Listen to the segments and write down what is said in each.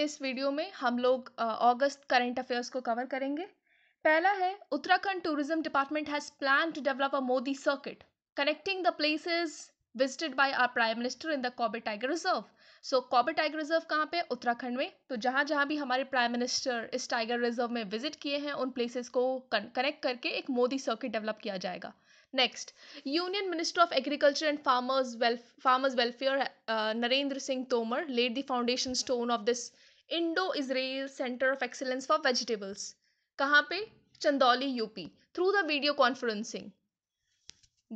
इस वीडियो में हम लोग अगस्त करेंट अफेयर्स को कवर करेंगे पहला है Uttarakhand tourism department has plan to develop a Modi circuit connecting the places visited by our prime minister in the Corbett tiger reserve so Corbett tiger reserve कहाँ पे उत्तराखंड में तो जहाँ जहाँ भी हमारे प्राइम मिनिस्टर इस टाइगर रिजर्व में विजिट किए हैं उन प्लेसेस को कनेक्ट करके एक मोदी सर्किट डेवलप किया जाएगा next union minister of agriculture and farmers farmers welfare Narendra Singh Tomar laid the foundation stone of this Indo Israel centre of excellence for vegetables कहाँ पे Chandauli UP through the video conferencing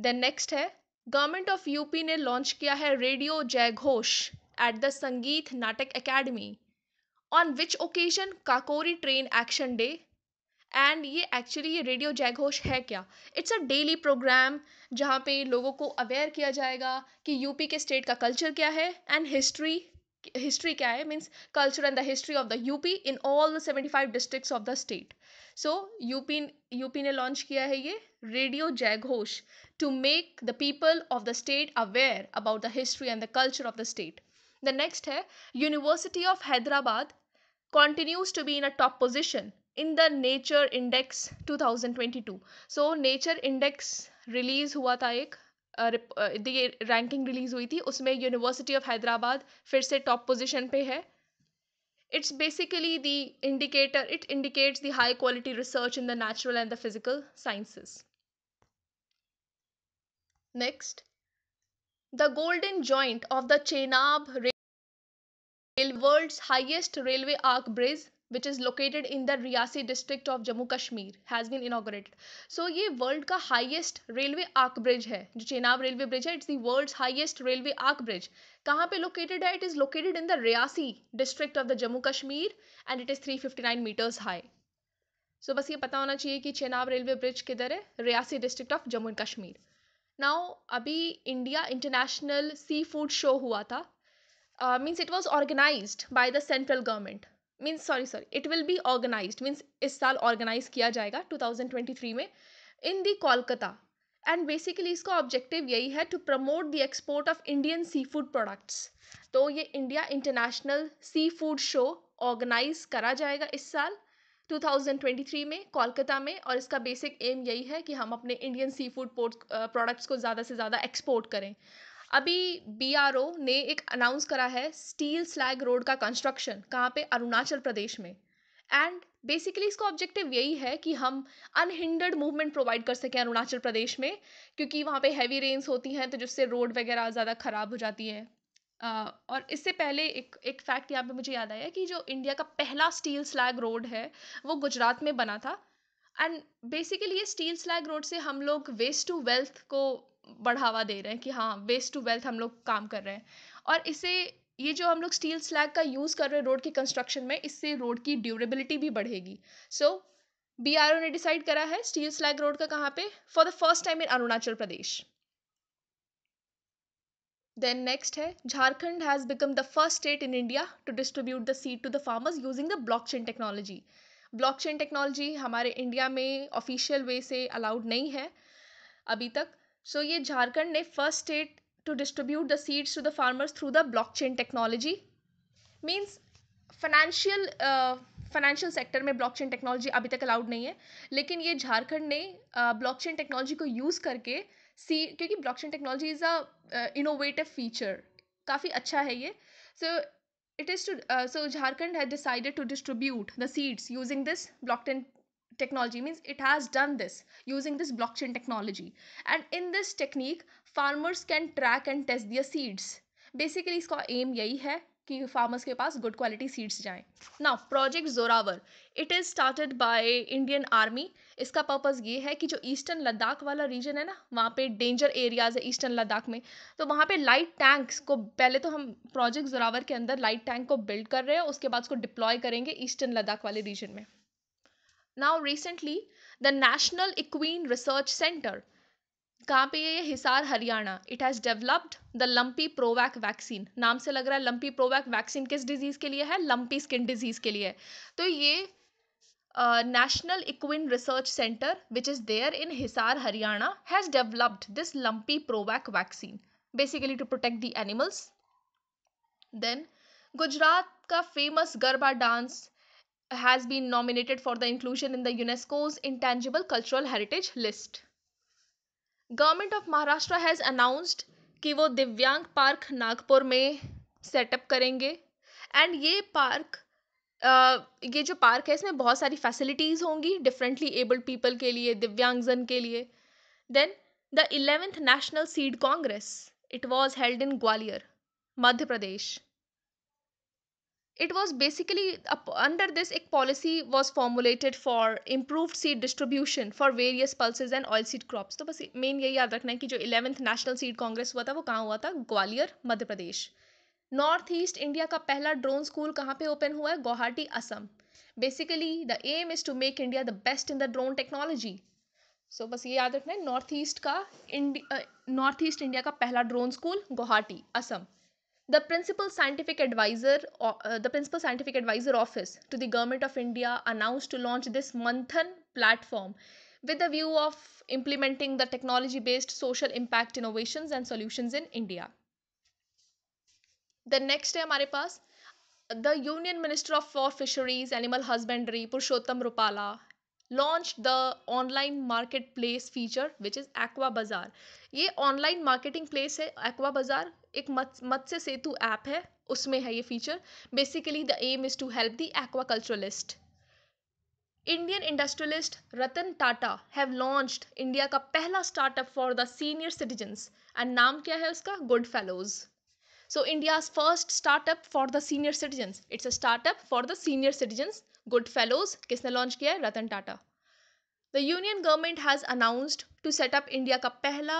then next है government of UP ने launch किया है radio Jai Ghosh at the Sangeet Natak academy on which occasion Kakori train action day and ये actually ये radio Ghosh है क्या इट्स अ डेली प्रोग्राम जहाँ पे लोगों को अवेयर किया जाएगा कि यूपी के स्टेट का कल्चर क्या है एंड हिस्ट्री हिस्ट्री क्या है means culture and the history of the UP in all the seventy five district of the state so UP UP ने लॉन्च किया है ये रेडियो जयघोष to make the people of the state aware about the history and the culture of the state the next है university of Hyderabad continues to be in a top position in the nature index two thousand twenty two so nature index release हुआ था एक ये ranking release हुई थी उसमें university of Hyderabad फिर से टॉप पोजिशन पे है it's basically the indicator it indicates the high quality research in the natural and the physical sciences next the golden joint of the Chenab rail world's highest railway arch bridge which is located in the Reasi district of Jammu Kashmir has been inaugurated. So ये world का highest railway arch bridge है जो Chenab railway bridge है it's the world highest railway arch bridge कहाँ पे located है it is located in the Reasi district of the Jammu Kashmir and it is three fifty nine metres high so बस ये पता होना चाहिए कि चेनाब रेलवे ब्रिज किधर है Reasi district of Jammu and Kashmir now अभी India international seafood show हुआ था means it was organise by the central government means sorry sorry it will be organise means इस साल ऑर्गेनाइज किया जाएगा 2023 में in the Kolkata and basically इसका ऑब्जेक्टिव यही है to promote the export of Indian seafood products तो ये India international seafood show organise करा जाएगा इस साल 2023 में कोलकाता में और इसका बेसिक एम यही है कि हम अपने इंडियन सी फूड प्रोडक्ट्स को ज़्यादा से ज़्यादा एक्सपोर्ट करें अभी बी आर ओ ने एक अनाउंस करा है स्टील स्लैग रोड का कंस्ट्रक्शन कहाँ पे अरुणाचल प्रदेश में एंड बेसिकली इसका ऑब्जेक्टिव यही है कि हम अनहिंडर्ड मूवमेंट प्रोवाइड कर सकें अरुणाचल प्रदेश में क्योंकि वहाँ पे हैवी रेन्स होती हैं तो जिससे रोड वगैरह ज़्यादा ख़राब हो जाती है Uh, और इससे पहले एक एक फैक्ट यहाँ पे मुझे याद आया कि जो इंडिया का पहला स्टील स्लैग रोड है वो गुजरात में बना था एंड बेसिकली ये स्टील स्लैग रोड से हम लोग वेस्ट टू वेल्थ को बढ़ावा दे रहे हैं कि हाँ वेस्ट टू वेल्थ हम लोग काम कर रहे हैं और इसे ये जो हम लोग स्टील स्लैग का यूज़ कर रहे हैं रोड के कंस्ट्रक्शन में इससे रोड की ड्यूरेबिलिटी भी बढ़ेगी सो so, बी ने डिसाइड करा है स्टील स्लैग रोड का कहाँ पे for the first time in Arunachal Pradesh then next है Jharkhand has become the first state in India to distribute the seed to the farmers using the blockchain technology blockchain technology हमारे India में official way से allowed नहीं है अभी तक सो ये झारखंड ने first state to distribute the seeds to the farmers through the blockchain technology means financial financial sector में ब्लॉकचेन टेक्नोलॉजी अभी तक अलाउड नहीं है लेकिन ये झारखंड ने ब्लॉकचेन uh, टेक्नोलॉजी को यूज़ करके सी क्योंकि blockchain technology is a innovative feature काफ़ी अच्छा है ये so it is to so Jharkhand has decided to distribute the seeds using this block technology means it has done this using this blockchain technology and in this technique farmers can track and test their seeds basically इसका aim यही है कि farmers के पास good quality seeds जाएं ना project Zorawar it is started by Indian army इसका purpose ये है कि जो ईस्टर्न लद्दाख वाला रीजन है ना वहाँ पे डेंजर एरियाज है ईस्टर्न लद्दाख में तो वहाँ पे लाइट टैंक्स को पहले तो हम प्रोजेक्ट जोरावर के अंदर लाइट टैंक को बिल्ड कर रहे हैं उसके बाद उसको डिप्लॉय करेंगे ईस्टर्न लद्दाख वाले रीजन में now recently the national equine research centre कहाँ पे ये Hisar Haryana it has developed the lumpy provac vaccine नाम से लग रहा है लंपी प्रोवैक वैक्सीन किस डिजीज़ के लिए है लंपी स्किन डिजीज़ के लिए तो ये national equine research centre which is there in Hisar Haryana has developed this lumpy provac vaccine basically to protect the animals then Gujarat का famous garba dance has been nominated for the inclusion in the UNESCO's Intangible Cultural Heritage List. Government of Maharashtra has announced कि वो दिव्यांग park Nagpur में setup करेंगे and ये park ये जो park है इसमें बहुत सारी फैसिलिटीज़ होंगी डिफरेंटली एबल्ड पीपल के लिए दिव्यांगजन के लिए then the eleventh national seed congress it was held in Gwalior Madhya Pradesh it was basically basically this एक a was formulated for for seed distribution for various various and oilseed crops तो बस main यही याद रखना है कि जो इलेवंथ नेशनल सीड कांग्रेस हुआ था वो कहाँ हुआ था Gwalior Madhya Pradesh north east India का पहला ड्रोन स्कूल कहाँ पे ओपन हुआ है Guwahati Assam basically the aim is to make India the best in the drone technology so बस ये याद रखना है नॉर्थ ईस्ट का नॉर्थ ईस्ट इंडिया का पहला drone school Guwahati Assam the principal scientific advisor uh, the principal scientific advisor office to the government of india announced to launch this manthan platform with the view of implementing the technology based social impact innovations and solutions in india the next day, हमारे पास the union minister of for fisheries animal husbandry purushottam rupala launched the online marketplace feature which is aqua bazaar ये online marketing place है aqua bazaar एक मत्स्य सेतु app है उसमें है ये feature basically the aim is to help the aquaculturalist Indian industrialist Ratan Tata have launched India का पहला startup for the senior citizens and नाम क्या है उसका good fellows so India's first startup for the senior citizens it's a startup for the senior citizens good fellows किसने launch किया है Ratan Tata the union government has announced to set up India का पहला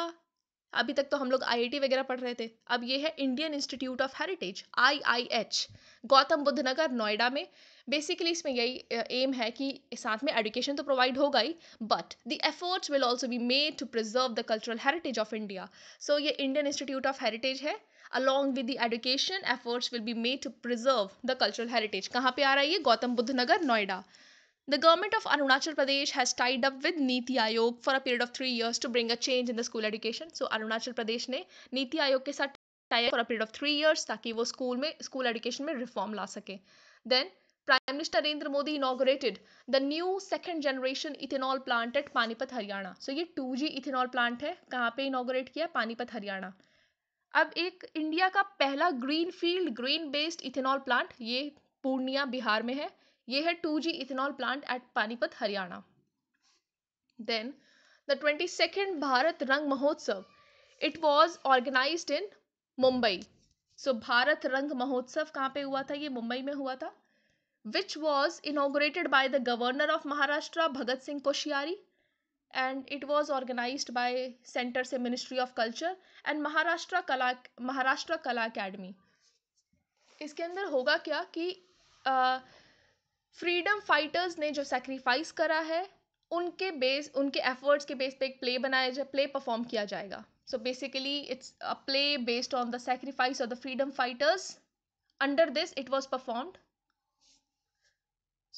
अभी तक तो हम लोग आई वगैरह पढ़ रहे थे अब ये है Indian institute of heritage I I H Gautam Buddh Nagar Noida में बेसिकली इसमें यही एम है कि साथ में एडुकेशन तो प्रोवाइड होगा ही but the efforts will also be made to preserve the cultural heritage of India so ये इंडियन इंस्टीट्यूट ऑफ हेरिटेज है along with the education efforts will be made to preserve the cultural heritage कहाँ पे आ रहा है ये Gautam Buddh Nagar Noida The government of Arunachal Pradesh has tied up with Niti Aayog for a period of three years to bring a change in the school education. So Arunachal Pradesh ne Niti Aayog ke saath tie up for a period of three years ताकि wo school में school education में reform la sake. Then Prime Minister Narendra Modi inaugurated the new second generation ethanol plant at Panipat, Haryana. So ये 2G ethanol plant है कहाँ पे inaugurate किया Panipat Haryana. अब एक इंडिया का पहला greenfield green based ethanol plant ये पूर्णिया बिहार में है ये है two G ethanol plant at Panipat Haryana then the twenty second Bharat Rang Mahotsav it was organise in Mumbai so Bharat Rang Mahotsav कहाँ पे हुआ था ये मुंबई में हुआ था which was inaugurated by the governor of Maharashtra Bhagat Singh Koshyari and it was organise by centre से ministry of culture and Maharashtra Kala Maharashtra कला अकेडमी इसके अंदर होगा क्या कि फ्रीडम फाइटर्स ने जो सेक्रीफाइस करा है उनके बेस उनके एफर्ट्स के बेस पे एक प्ले बनाया जाए प्ले परफॉर्म किया जाएगा so basically it's a play based on the sacrifice of the freedom fighters under this it was performed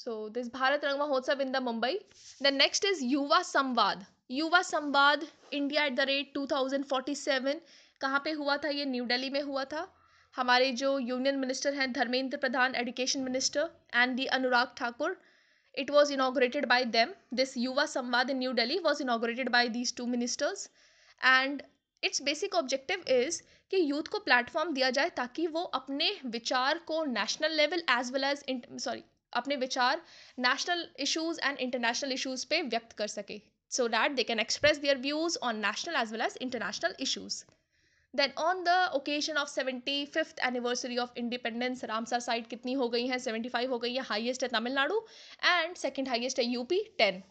so this Bharat Rang Mahotsav in the Mumbai the next is Yuva Samvad Yuva Samvad India at the rate two thousand forty seven कहाँ पर हुआ था ये new daily में हुआ था हमारे जो यूनियन मिनिस्टर हैं Dharmendra Pradhan education minister and the Anurag Thakur it was inaugurated by them this Yuva Samvad in new Delhi was inaugurated by these two ministers and it's basic objective is कि यूथ को प्लेटफॉर्म दिया जाए ताकि वो अपने विचार को national level as well as sorry अपने विचार national issues and international issues पे व्यक्त कर सके so that they can express their views on national as well as international issues then on the occasion of seventy fifth anniversary of independence Ramsar site कितनी हो गई है सेवेंटी फाइव हो गई है हाइएस्ट है तमिलनाडु एंड सेकेंड हाइएस्ट है UP ten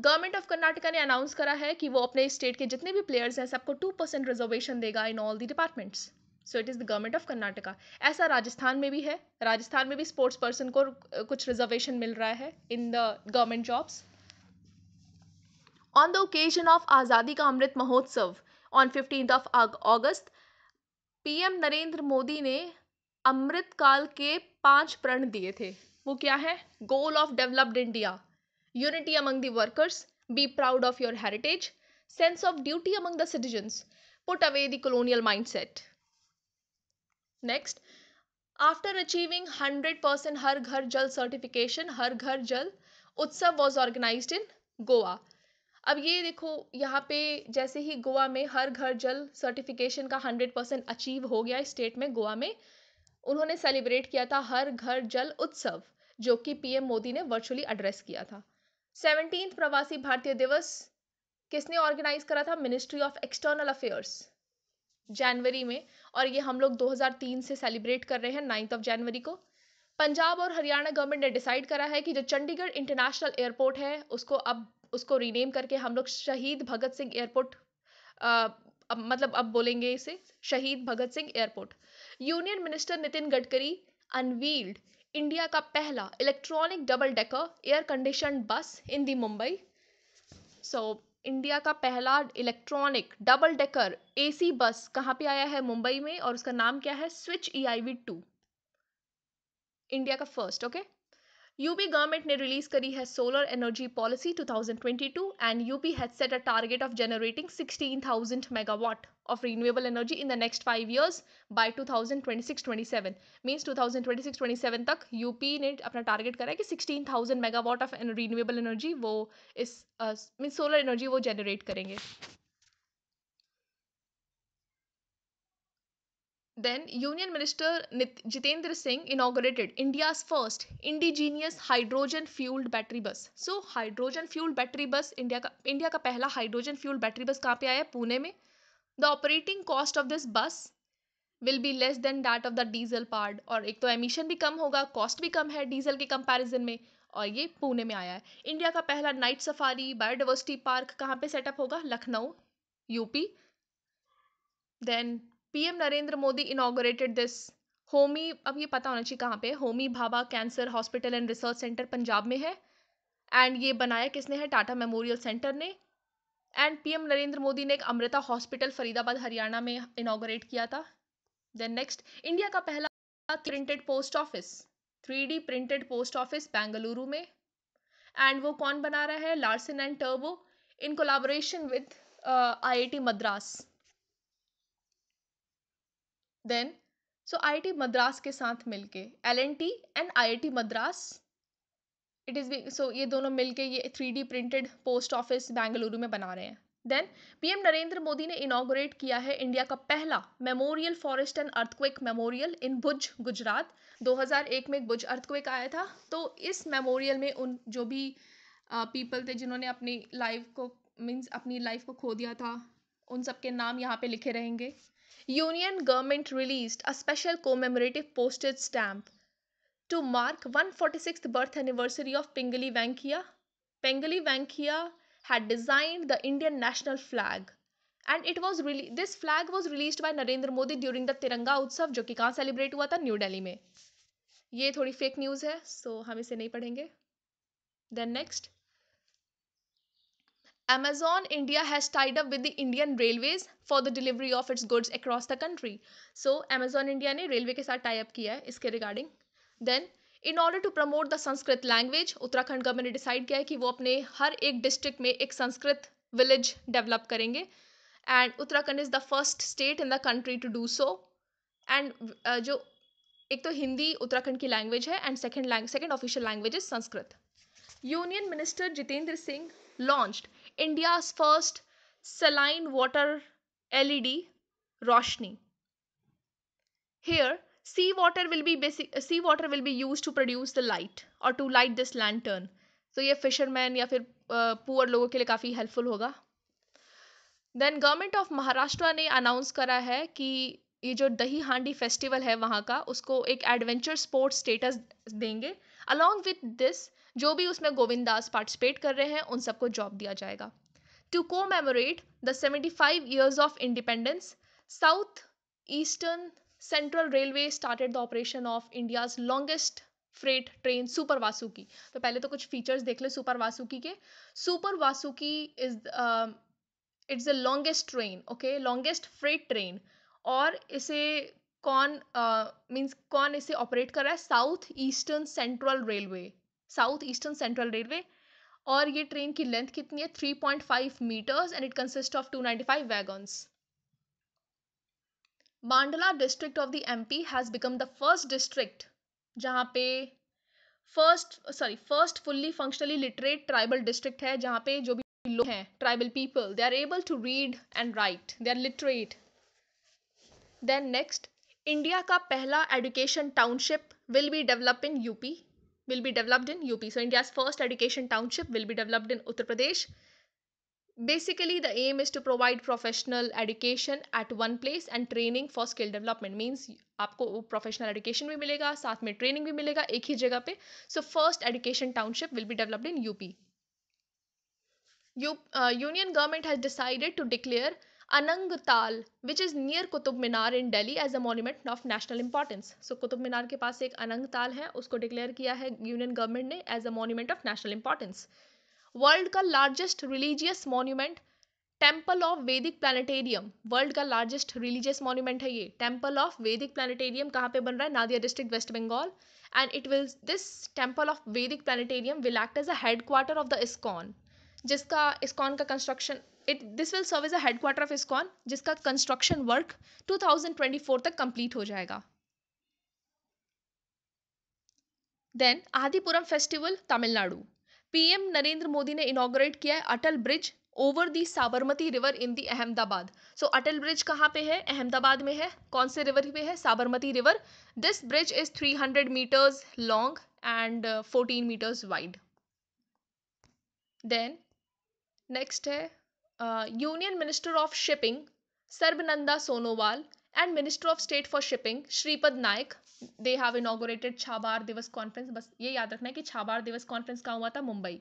government of Karnataka ने अनाउंस करा है कि वो अपने स्टेट के जितने भी प्लेयर्स हैं सबको टू परसेंट रिजर्वेशन देगा in all the departments so it is the government of Karnataka ऐसा राजस्थान में भी है राजस्थान में भी स्पोर्ट्स पर्सन को कुछ रिजर्वेशन मिल रहा है in the government jobs on the occasion of Azadi ka Amrit Mahotsav on fifteenth of August PM Narendra Modi ने अमृतकाल के पांच प्रण दिए थे वो क्या है goal of developed India unity among the workers be proud of your heritage sense of duty among the citizens put away the colonial mindset next after achieving hundred percent Har Ghar Jal certification हर घर जल उत्सव was organise इन गोवा अब ये देखो यहाँ पे जैसे ही गोवा में हर Ghar Jal certification का हंड्रेड परसेंट अचीव हो गया स्टेट में गोवा में उन्होंने सेलिब्रेट किया था हर घर जल उत्सव जो कि पीएम मोदी ने वर्चुअली एड्रेस किया था सेवनटीन प्रवासी भारतीय दिवस किसने ऑर्गेनाइज करा था मिनिस्ट्री ऑफ एक्सटर्नल अफेयर्स जनवरी में और ये हम लोग 2003 से सेलिब्रेट कर रहे हैं नाइन्थ ऑफ जनवरी को पंजाब और हरियाणा गवर्नमेंट ने डिसाइड करा है कि जो चंडीगढ़ इंटरनेशनल एयरपोर्ट है उसको अब उसको रीनेम करके हम लोग शहीद भगत सिंह एयरपोर्ट अब मतलब अब बोलेंगे इसे Shaheed Bhagat Singh airport union minister Nitin Gadkari unveiled India का पहला electronic double decker air condition bus in the Mumbai so India का पहला electronic double decker AC bus कहाँ पे आया है मुंबई में और उसका नाम क्या है switch E I V two India का first okay okay? UP government ने रिलीज करी है solar energy policy 2022 and UP has set a target of generating 16,000 megawatt of renewable energy in the next five years by 2026-27 means 2026-27 तक UP ने अपना target करा है कि 16,000 मेगावाट ऑफ रिन्यूएबल एनर्जी वो इस मीन सोलर एनर्जी वो generate करेंगे Then Union Minister Jitendra Singh inaugurated India's first indigenous hydrogen fuelled battery bus so hydrogen fuelled battery bus India का इंडिया का पहला हाइड्रोजन फ्यूल्ड बैटरी बस कहाँ पे आया पुणे में the operating cost of this bus will be less than that of the diesel part और एक तो एमिशन भी कम होगा कॉस्ट भी कम है डीजल के कंपैरिजन में और ये पुणे में आया है इंडिया का पहला नाइट सफारी बायोडाइवर्सिटी पार्क कहाँ पे सेटअप होगा Lucknow UP then PM Narendra Modi inaugurated this Homi अब ये पता होना चाहिए कहाँ पे Homi Bhabha cancer hospital and research centre Punjab में है एंड ये बनाया किसने है टाटा मेमोरियल सेंटर ने एंड पीएम नरेंद्र मोदी ने एक अमृता हॉस्पिटल फरीदाबाद हरियाणा में इनाग्रेट किया था देन नेक्स्ट इंडिया का पहला printed post office three printed post office Bengaluru में एंड वो कौन बना रहा है लार्सन एंड टर्बो in collaboration with I I T Madras then so IIT Madras के साथ मिलके L N T and I Madras it is so ये दोनों मिलके ये three D printed post office Bengaluru में बना रहे हैं देन पीएम नरेंद्र मोदी ने इनाग्रेट किया है इंडिया का पहला memorial forest and earthquake memorial in Bhuj Gujarat 2001 में एक भुज अर्थक्वेक आया था तो इस मेमोरियल में उन जो भी पीपल थे जिन्होंने अपनी लाइफ को मीन्स अपनी लाइफ को खो दिया था उन सब के नाम यहाँ पे लिखे रहेंगे Union government released a special commemorative postage stamp to mark 146th birth anniversary of Pingali Vankia. Pingali Vankia had designed the Indian national flag and it was really this flag was released by Narendra Modi during the Tiranga Utsav jo ki kahan celebrate hua tha New Delhi mein. ये थोड़ी fake news है सो so हम इसे नहीं पढ़ेंगे then next Amazon India has tied up with the Indian Railways for the delivery of its goods across the country. So Amazon India ने railway के साथ टाई अप किया है इसके regarding then in order to promote the Sanskrit language Uttarakhand government ने decide किया है कि वो अपने हर एक डिस्ट्रिक्ट में एक संस्कृत विलेज डेवलप करेंगे and Uttarakhand is the first state in the country to do so and जो एक तो हिंदी उत्तराखंड की लैंग्वेज है and second second official language is Sanskrit union minister Jitendra Singh launched India first saline water LED Roshni here sea water will be basic sea water will be use to produce the light और to light this lantern तो ये fisherman या फिर poor लोगों के लिए काफ़ी helpful होगा देन गवर्नमेंट ऑफ महाराष्ट्र ने अनाउंस करा है कि ये जो दही हांडी फेस्टिवल है वहाँ का उसको एक एडवेंचर स्पोर्ट्स स्टेटस देंगे अलॉन्ग विथ दिस जो भी उसमें गोविंदास पार्टिसिपेट कर रहे हैं उन सबको जॉब दिया जाएगा to commemorate the seventy five years of independence south eastern central railway started the operation of India's longest freight train super Vasuki तो पहले तो कुछ फीचर्स देख ले सुपर वासुकी के super Vasuki is it's the longest train okay longest freight train और इसे कौन मीन्स uh, कौन इसे ऑपरेट कर रहा है south eastern central railway south eastern central railway और ये ट्रेन की लेंथ कितनी है three point five metres and it consist of two five wagons Mandla district of the M P has become the first district जहाँ पे first sorry first fully functionally literate tribal district है जहाँ पे जो भी लोग हैं tribal people they are able to read and write they are literate then next India का पहला education township will be develop in UP will be developed in UP. So India's first education township will be developed in Uttar Pradesh. Basically, the aim is to provide professional education at one place and training for skill development. Means आपको professional education भी मिलेगा साथ में training भी मिलेगा एक ही जगह पे so first education township will be developed in UP union government has decided to declare Anang Tal which is near Qutub Minar in Delhi as a monument of national importance so Qutub Minar के पास एक अनंग ताल है उसको डिक्लेयर किया है यूनियन गवर्नमेंट ने as a monument of national importance world का largest religious monument temple of Vedic planetarium world का लार्जेस्ट रिलीजियस मॉन्यूमेंट है ये टेम्पल ऑफ वैदिक प्लानिटेरियम कहाँ पे बन रहा है Nadia district west Bengal and it will this temple of Vedic planetarium will act as a headquarter of the ISKCON जिसका ISKCON का construction it this will serve as a headquarter of ISKCON जिसका construction work 2024 तक complete हो जाएगा then Adipuram festival Tamil Nadu PM Narendra Modi ने inaugurate किया है Atal bridge over the Sabarmati river in the Ahmedabad so Atal bridge कहाँ पे है अहमदाबाद में है कौन से रिवर पे है Sabarmati river this bridge is 300 metres long and 14 metres wide then next है Uh, Union Minister of Shipping Sarbananda Sonowal and Minister of State for Shipping Shripad Naik they have inaugurated Chabar दिवस conference बस ये याद रखना है कि conference कहाँ हुआ था Mumbai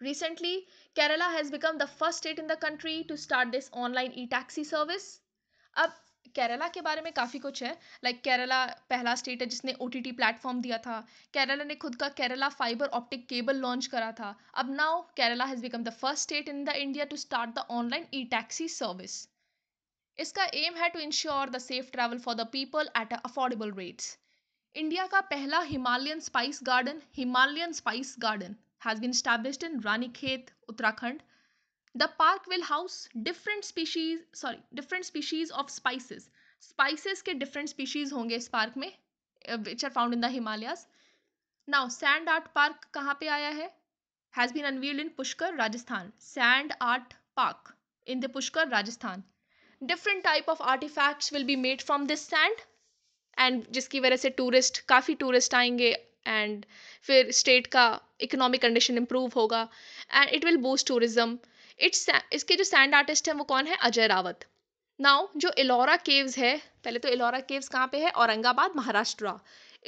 Recently, Kerala has become the first state in the country to start this online e-taxi service. अब केरला के बारे में काफ़ी कुछ है लाइक केरला पहला स्टेट है जिसने ओ टी टी प्लेटफॉर्म दिया था केरला ने खुद का Kerala fibre optic cable launch करा था अब now Kerala has become the first state in the India to start the online e taxi service इसका एम है to ensure the safe travel for the people at affordable rates India का पहला Himalayan spice garden Himalayan spice garden has been established in Ranikhet Uttarakhand the park will house different species sorry different species of spices spices के different species होंगे इस park में which are found in the Himalayas now sand art park कहाँ पे आया है has been unveiled in Pushkar Rajasthan sand art park in the Pushkar Rajasthan different type of artefacts will be made from this sand and जिसकी वजह से टूरिस्ट काफ़ी tourist आएंगे and फिर स्टेट का इकोनॉमिक कंडीशन इम्प्रूव होगा and it will boost tourism it's इसके जो सैंड आर्टिस्ट हैं वो कौन है अजय रावत नाउ जो एलोरा केव्स है पहले तो एलोरा केव्स कहाँ पे है Aurangabad Maharashtra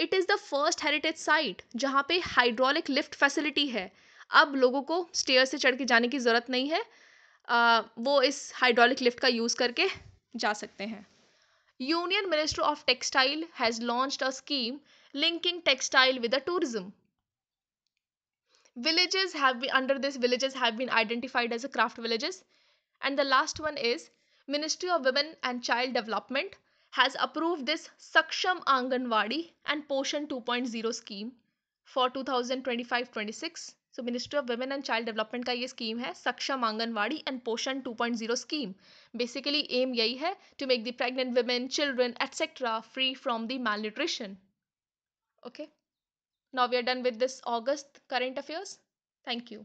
it is the first heritage site जहाँ पे हाइड्रोलिक लिफ्ट फैसिलिटी है अब लोगों को स्टेयर से चढ़ के जाने की ज़रूरत नहीं है आ, वो इस हाइड्रोलिक लिफ्ट का यूज़ करके जा सकते हैं union minister of textile has launch a scheme linking textile with a tourism villages have been under this villages have been identified as a craft villages and the last one is ministry of women and child development has approved this saksham anganwadi and poshan 2.0 scheme for 2025-26 so ministry of women and child development का ये scheme है saksham anganwadi and poshan 2.0 scheme basically aim यही है to make the pregnant women children etc free from the malnutrition okay now we are done with this August current affairs. Thank you.